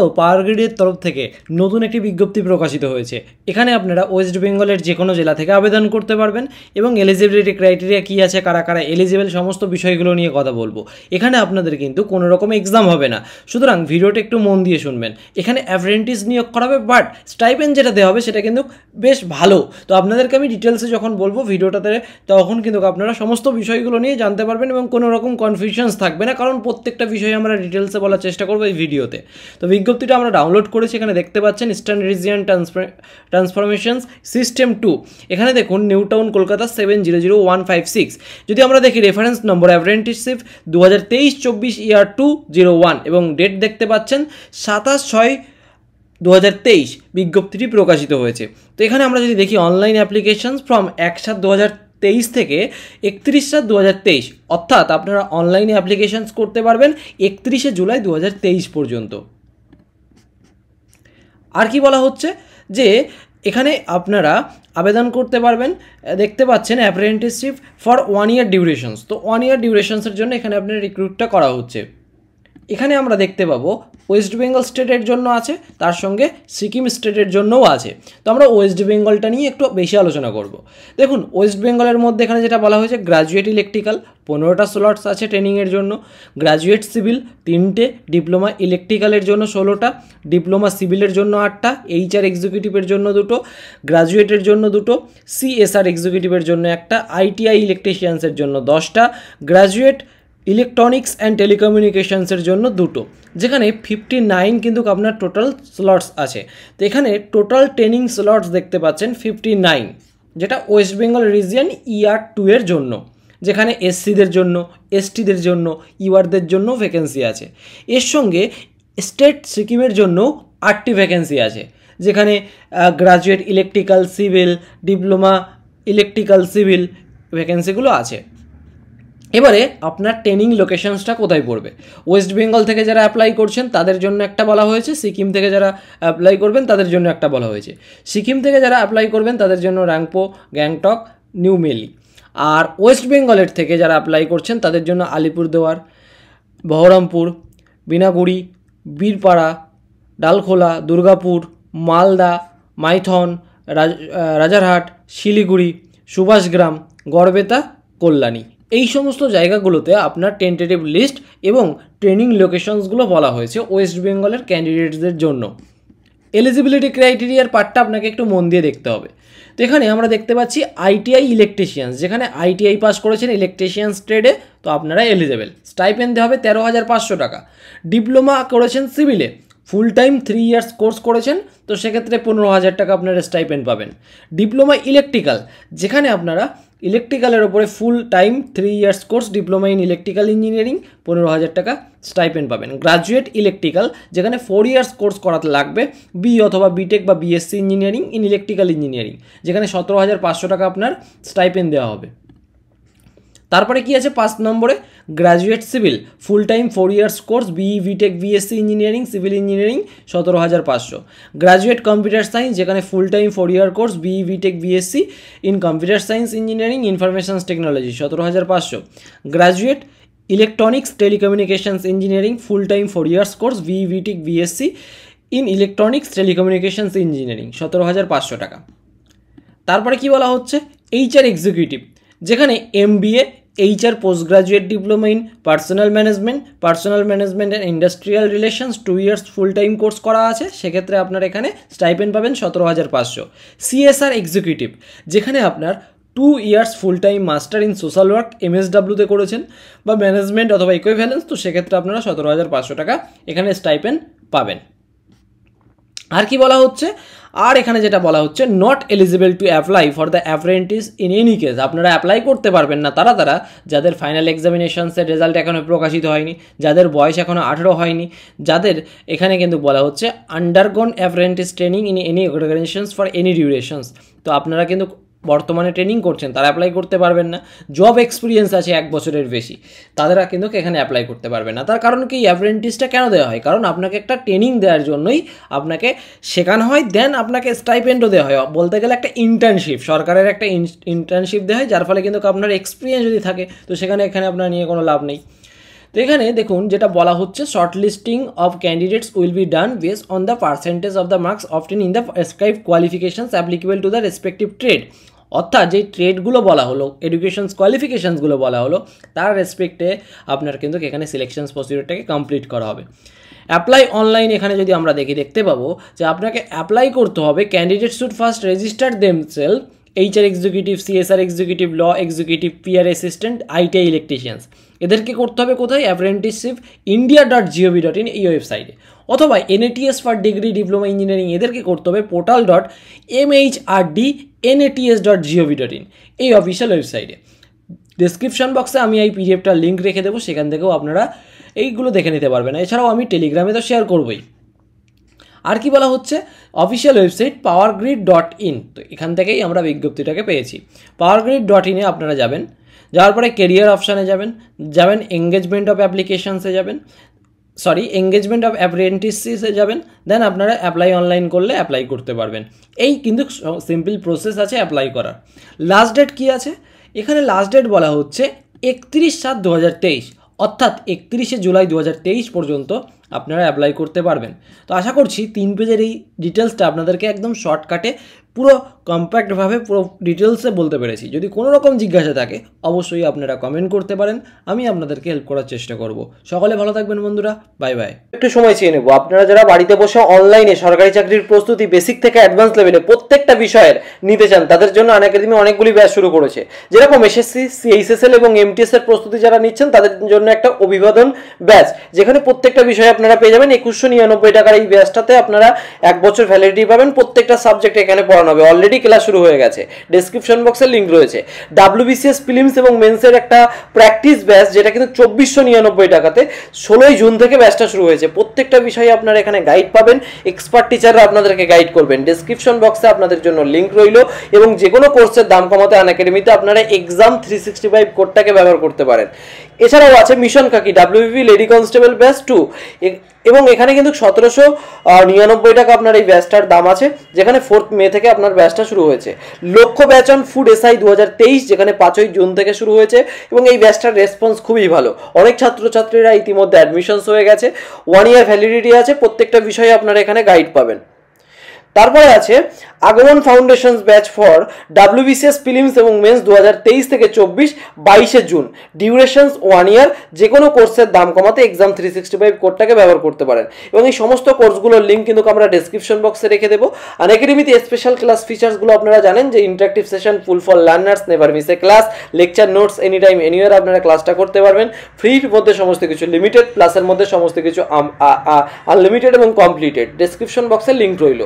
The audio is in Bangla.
আবারও পাওয়ার গ্রিডের তরফ থেকে নতুন একটি বিজ্ঞপ্তি প্রকাশিত হয়েছে এখানে আপনারা ওয়েস্ট বেঙ্গলের যে কোনো জেলা থেকে আবেদন করতে পারবেন এবং এলিজিবিলিটি ক্রাইটেরিয়া কী আছে কারা কারা এলিজিবল সমস্ত বিষয়গুলো নিয়ে কথা বলবো এখানে আপনাদের কিন্তু কোনো রকম এক্সাম হবে না সুতরাং ভিডিওটা একটু মন দিয়ে শুনবেন এখানে অ্যাপ্রেন্টিস নিয়োগ হবে বাট স্টাইপেন্ড যেটা দেওয়া হবে সেটা কিন্তু বেশ ভালো তো আপনাদেরকে আমি ডিটেলসে যখন বলবো ভিডিওটাতে তখন কিন্তু আপনারা সমস্ত বিষয়গুলো নিয়ে জানতে পারবেন এবং কোনো রকম কনফিউশনস থাকবে না কারণ প্রত্যেকটা বিষয়ে আমরা ডিটেলসে বলার চেষ্টা করবো এই ভিডিওতে তো বিজ্ঞ বিজ্ঞপ্তিটা আমরা ডাউনলোড করেছি এখানে দেখতে পাচ্ছেন eastern region transformations system two এখানে দেখুন new town Kolkata seven zero zero one five six যদি আমরা দেখি রেফারেন্স নম্বর অ্যাপ্রেন্টিসশিপ দু হাজার তেইশ চব্বিশ ইয়ার টু জিরো ওয়ান এবং ডেট দেখতে পাচ্ছেন সাতাশ ছয় দু বিজ্ঞপ্তিটি প্রকাশিত হয়েছে তো এখানে আমরা যদি দেখি অনলাইন অ্যাপ্লিকেশানস ফ্রম এক সাত দু তেইশ থেকে একত্রিশ সাত দু অর্থাৎ আপনারা অনলাইনে অ্যাপ্লিকেশানস করতে পারবেন একত্রিশে জুলাই দু পর্যন্ত আর কি বলা হচ্ছে যে এখানে আপনারা আবেদন করতে পারবেন দেখতে পাচ্ছেন apprenticeship for one year durations তো ওয়ান ইয়ার ডিউরেশনসের জন্য এখানে আপনার রিক্রুটটা করা হচ্ছে এখানে আমরা দেখতে পাবো ওয়েস্ট বেঙ্গল স্টেটের জন্য আছে তার সঙ্গে সিকিম স্টেটের জন্যও আছে তো আমরা ওয়েস্ট বেঙ্গলটা নিয়ে একটু বেশি আলোচনা করব দেখুন ওয়েস্ট বেঙ্গলের মধ্যে এখানে যেটা বলা হয়েছে গ্রাজুয়েট ইলেকট্রিক্যাল পনেরোটা স্লটস আছে ট্রেনিংয়ের জন্য গ্রাজুয়েট সিভিল তিনটে ডিপ্লোমা ইলেকট্রিক্যালের জন্য ষোলোটা ডিপ্লোমা সিভিলের জন্য আটটা এইচআর এক্সিকিউটিভের জন্য দুটো গ্রাজুয়েটের জন্য দুটো সিএসআর এক্সিকিউটিভের জন্য একটা আইটিআই ইলেকট্রিশিয়ানসের জন্য দশটা গ্রাজুয়েট ইলেকট্রনিক্স অ্যান্ড টেলিকমিউনিকেশানসের জন্য দুটো যেখানে ফিফটি নাইন কিন্তু আপনার টোটাল স্লটস আছে তো এখানে টোটাল ট্রেনিং স্লটস দেখতে পাচ্ছেন ফিফটি নাইন যেটা west Bengal region year two এর জন্য যেখানে এসসিদের জন্য এসটিদের জন্য ইউআরদের জন্য ভ্যাকেন্সি আছে এর সঙ্গে স্টেট সিকিমের জন্য আটটি ভ্যাকেন্সি আছে যেখানে graduate electrical civil diploma electrical civil ভ্যাকেন্সিগুলো আছে এবারে আপনার ট্রেনিং লোকেশনসটা কোথায় পড়বে ওয়েস্ট বেঙ্গল থেকে যারা অ্যাপ্লাই করছেন তাদের জন্য একটা বলা হয়েছে সিকিম থেকে যারা অ্যাপ্লাই করবেন তাদের জন্য একটা বলা হয়েছে সিকিম থেকে যারা অ্যাপ্লাই করবেন তাদের জন্য র্যাংপো গ্যাংটক নিউ মেলি আর ওয়েস্ট বেঙ্গলের থেকে যারা অ্যাপ্লাই করছেন তাদের জন্য আলিপুরদুয়ার বহরমপুর বিনাগুড়ি বীরপাড়া ডালখোলা দুর্গাপুর মালদা মাইথন রাজারহাট শিলিগুড়ি সুভাষগ্রাম গড়বেতা কল্যাণী এই সমস্ত জায়গাগুলোতে আপনার টেন্টেটিভ লিস্ট এবং ট্রেনিং লোকেশনসগুলো বলা হয়েছে ওয়েস্ট বেঙ্গলের ক্যান্ডিডেটসদের জন্য এলিজিবিলিটি ক্রাইটেরিয়ার পার্টটা আপনাকে একটু মন দিয়ে দেখতে হবে তো এখানে আমরা দেখতে পাচ্ছি আইটিআই ইলেকট্রিশিয়ানস যেখানে আইটিআই পাস করেছেন ইলেকট্রিশিয়ানস ট্রেডে তো আপনারা এলিজেবেল স্টাইপেন্ড হবে তেরো হাজার পাঁচশো টাকা ডিপ্লোমা করেছেন সিভিলে full time three years course করেছেন তো সেক্ষেত্রে পনেরো হাজার টাকা আপনারা স্টাইপেন্ড পাবেন ডিপ্লোমা ইলেকট্রিক্যাল যেখানে আপনারা ইলেকট্রিক্যালের ওপরে full time three years course diploma in electrical engineering পনেরো হাজার টাকা স্টাইপেন্ড পাবেন গ্রাজুয়েট ইলেকট্রিক্যাল যেখানে ফোর ইয়ার্স কোর্স করাতে লাগবে বি অথবা বিটেক বা BSc engineering in electrical engineering যেখানে সতেরো হাজার পাঁচশো টাকা আপনার স্টাইপেন্ড দেওয়া হবে তারপরে কি আছে পাঁচ নম্বরে graduate civil full time four years course BE B Tech BSc engineering civil engineering সতেরো হাজার পাঁচশো গ্রাজুয়েট কম্পিউটার সায়েন্স যেখানে full time four year course BE B Tech BSc in computer science engineering information technology সতেরো হাজার পাঁচশো graduate electronics telecommunications engineering full time four years course BE B Tech BSc in electronics telecommunications engineering সতেরো হাজার পাঁচশো টাকা তারপরে কি বলা হচ্ছে এইচআর এক্সিকিউটিভ যেখানে MBA HR post graduate diploma in personal management personal management and industrial relations two years full time course করা আছে সেক্ষেত্রে আপনার এখানে স্টাইপেন্ড পাবেন সতেরো হাজার পাঁচশো সিএসআর এক্সিকিউটিভ যেখানে আপনার two years full time master in social work এমএসডাব্লিউতে করেছেন বা ম্যানেজমেন্ট অথবা ইকুইভ্যালেন্স তো সেক্ষেত্রে আপনারা সতেরো হাজার পাঁচশো টাকা এখানে স্টাইপেন্ড পাবেন আর কি বলা হচ্ছে আর এখানে যেটা বলা হচ্ছে not eligible to apply for the apprentice in any case আপনারা অ্যাপ্লাই করতে পারবেন না তারা তারা যাদের ফাইনাল এক্সামিনেশনসের রেজাল্ট এখনও প্রকাশিত হয়নি যাদের বয়স এখনও আঠেরো হয়নি যাদের এখানে কিন্তু বলা হচ্ছে undergone apprentice training in any organisations for any durations তো আপনারা কিন্তু বর্তমানে ট্রেনিং করছেন তারা অ্যাপ্লাই করতে পারবেন না জব এক্সপিরিয়েন্স আছে এক বছরের বেশি তাদেরা কিন্তু এখানে অ্যাপ্লাই করতে পারবেন না তার কারণ কি অ্যাপ্রেন্টিসটা কেন দেওয়া হয় কারণ আপনাকে একটা ট্রেনিং দেওয়ার জন্যই আপনাকে শেখানো হয় দেন আপনাকে স্টাইপেন্ডও দেওয়া হয় বলতে গেলে একটা ইন্টার্নশিপ সরকারের একটা ইন্টার্নশিপ দেওয়া হয় যার ফলে কিন্তু আপনার এক্সপিরিয়েন্স যদি থাকে তো সেখানে এখানে আপনার নিয়ে কোনো লাভ নেই তো এখানে দেখুন যেটা বলা হচ্ছে shortlisting of candidates will be done base on the percentage of the marks obtained in the scribe qualification applicable to the respective trade অর্থাৎ যেই ট্রেডগুলো বলা হলো এডুকেশনস কোয়ালিফিকেশানসগুলো বলা হলো তার রেসপেক্টে আপনার কিন্তু এখানে সিলেকশনস প্রসিডিওরটাকে কমপ্লিট করা হবে অ্যাপ্লাই অনলাইন এখানে যদি আমরা দেখি দেখতে পাবো যে আপনাকে অ্যাপ্লাই করতে হবে candidate should first register H HR executive CSR executive law executive PR assistant ITI electricians এদেরকে করতে হবে কোথায় apprenticeship India dot gov dot in এই ওয়েবসাইটে অথবা NATS for degree diploma engineering এদেরকে করতে হবে portal dot MHRD NATS dot gov dot in এই অফিসিয়াল ওয়েবসাইটে ডিসক্রিপশান বক্সে আমি এই পিডিএফটার লিঙ্ক রেখে দেবো সেখান থেকেও আপনারা এইগুলো দেখে নিতে পারবেন এছাড়াও আমি টেলিগ্রামে তো শেয়ার করবই আর কি বলা হচ্ছে official website power grid dot in তো এখান থেকেই আমরা বিজ্ঞপ্তিটাকে পেয়েছি পাওয়ার গ্রিড ডট ইনে আপনারা যাবেন যাওয়ার পরে কেরিয়ার অপশানে যাবেন যাবেন এঙ্গেজমেন্ট অফ অ্যাপ্লিকেশানসে যাবেন সরি এঙ্গেজমেন্ট অফ অ্যাপ্রেন্টিসে যাবেন দেন আপনারা অ্যাপ্লাই অনলাইন করলে অ্যাপ্লাই করতে পারবেন এই কিন্তু সিম্পল প্রসেস আছে অ্যাপ্লাই করার লাস্ট ডেট কী আছে এখানে লাস্ট ডেট বলা হচ্ছে একত্রিশ সাত দু অর্থাৎ একত্রিশে জুলাই দু পর্যন্ত আপনারা অ্যাপ্লাই করতে পারবেন তো আশা করছি তিন পেজের এই ডিটেলসটা আপনাদেরকে একদম শর্টকাটে পুরো কম্প্যাক্টভাবে পুরো ডিটেলসে বলতে পেরেছি যদি কোনো রকম জিজ্ঞাসা থাকে অবশ্যই আপনারা কমেন্ট করতে পারেন আমি আপনাদেরকে হেল্প করার চেষ্টা করব সকলে ভালো থাকবেন বন্ধুরা বাই বাই একটু সময় চেয়ে নেব আপনারা যারা বাড়িতে বসে অনলাইনে সরকারি চাকরির প্রস্তুতি বেসিক থেকে অ্যাডভান্স লেভেলে প্রত্যেকটা বিষয়ের নিতে চান তাদের জন্য আনাকাদেমি অনেকগুলি ব্যাচ শুরু করেছে যেরকম এসএসসি সিএইচএসএল এবং এমটিএস এর প্রস্তুতি যারা নিচ্ছেন তাদের জন্য একটা অভিবাদন ব্যাচ যেখানে প্রত্যেকটা বিষয়ে আপনারা পেয়ে যাবেন একুশশো নিরানব্বই টাকার এই ব্যাচটাতে আপনারা এক বছর ভ্যালিডিটি পাবেন প্রত্যেকটা সাবজেক্ট এখানে পড়া করানো হবে অলরেডি ক্লাস শুরু হয়ে গেছে ডিসক্রিপশন বক্সে লিঙ্ক রয়েছে ডাব্লিউবিসিএস ফিলিমস এবং মেন্সের একটা প্র্যাকটিস ব্যাচ যেটা কিন্তু চব্বিশশো নিরানব্বই টাকাতে ষোলোই জুন থেকে ব্যাচটা শুরু হয়েছে প্রত্যেকটা বিষয়ে আপনারা এখানে গাইড পাবেন এক্সপার্ট টিচাররা আপনাদেরকে গাইড করবেন ডেসক্রিপশন বক্সে আপনাদের জন্য লিঙ্ক রইল এবং যে কোনো কোর্সের দাম কমাতে আন একাডেমিতে আপনারা এক্সাম থ্রি সিক্সটি ফাইভ কোডটাকে ব্যবহার করতে পারেন এছাড়াও আছে মিশন কাকি WB lady constable batch two এবং এখানে কিন্তু সতেরোশো নিরানব্বই টাকা আপনার এই ব্যাচটার দাম আছে যেখানে ফোর্থ মে থেকে আপনার ব্যাচটা শুরু হয়েছে লক্ষ্য ব্যাচ অন ফুড এসআই দু যেখানে পাঁচই জুন থেকে শুরু হয়েছে এবং এই ব্যাচটার রেসপন্স খুবই ভালো অনেক ছাত্রছাত্রীরা ইতিমধ্যে অ্যাডমিশনস হয়ে গেছে ওয়ান ইয়ার ভ্যালিডিটি আছে প্রত্যেকটা বিষয়ে আপনারা এখানে গাইড পাবেন তারপরে আছে আগমন foundation batch for WBCS prelims এবং মেন্স দু থেকে চব্বিশ বাইশে জুন ডিউরেশনস ওয়ান ইয়ার যে কোনো কোর্সের দাম কমাতে এক্সাম থ্রি সিক্সটি ফাইভ কোডটাকে ব্যবহার করতে পারেন এবং এই সমস্ত কোর্সগুলোর লিঙ্ক কিন্তু আমরা ডিসক্রিপশন বক্সে রেখে দেবো আর একাডেমিতে স্পেশাল ক্লাস ফিচার্সগুলো আপনারা জানেন যে interactive session full for learners never miss a class lecture notes any time anywhere আপনারা ক্লাসটা করতে পারবেন ফ্রির মধ্যে সমস্ত কিছু লিমিটেড প্লাসের মধ্যে সমস্ত কিছু আনলিমিটেড এবং কমপ্লিটেড ডেসক্রিপশন বক্সে লিঙ্ক রইল